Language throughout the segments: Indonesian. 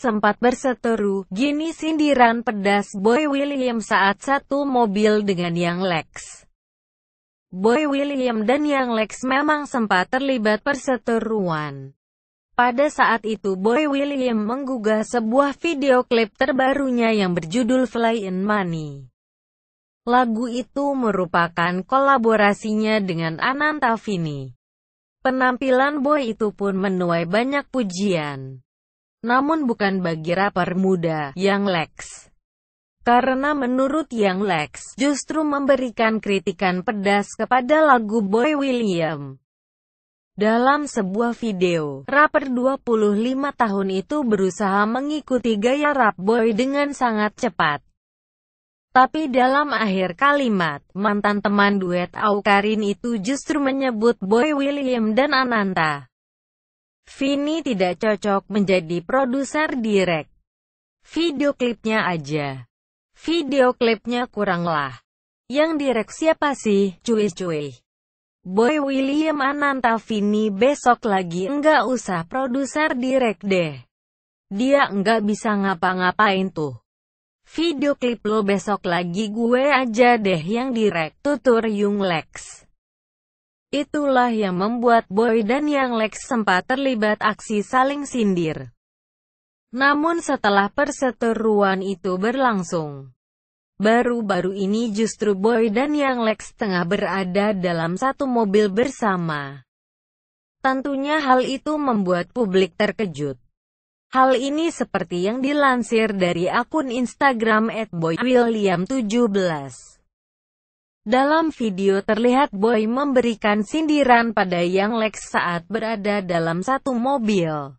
sempat berseteru, gini sindiran pedas Boy William saat satu mobil dengan yang Lex. Boy William dan yang Lex memang sempat terlibat perseteruan. Pada saat itu Boy William menggugah sebuah video klip terbarunya yang berjudul Fly in Money. Lagu itu merupakan kolaborasinya dengan Ananta Vini. Penampilan Boy itu pun menuai banyak pujian. Namun bukan bagi rapper muda, Yang Lex. Karena menurut Yang Lex, justru memberikan kritikan pedas kepada lagu Boy William. Dalam sebuah video, rapper 25 tahun itu berusaha mengikuti gaya rap boy dengan sangat cepat. Tapi dalam akhir kalimat, mantan teman duet Aukarin itu justru menyebut Boy William dan Ananta. Vini tidak cocok menjadi produser direk. Video klipnya aja. Video klipnya kurang lah. Yang direk siapa sih, cuy-cuy? Boy William Ananta Vini besok lagi enggak usah produser direk deh. Dia enggak bisa ngapa-ngapain tuh. Video klip lo besok lagi gue aja deh yang direk tutur Yung Lex. Itulah yang membuat Boy dan Yang Lex sempat terlibat aksi saling sindir. Namun setelah perseteruan itu berlangsung, baru-baru ini justru Boy dan Yang Lex tengah berada dalam satu mobil bersama. Tentunya hal itu membuat publik terkejut. Hal ini seperti yang dilansir dari akun Instagram @boywilliam17. Dalam video terlihat Boy memberikan sindiran pada Yang Lex saat berada dalam satu mobil.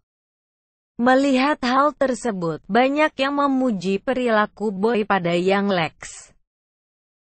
Melihat hal tersebut, banyak yang memuji perilaku Boy pada Yang Lex.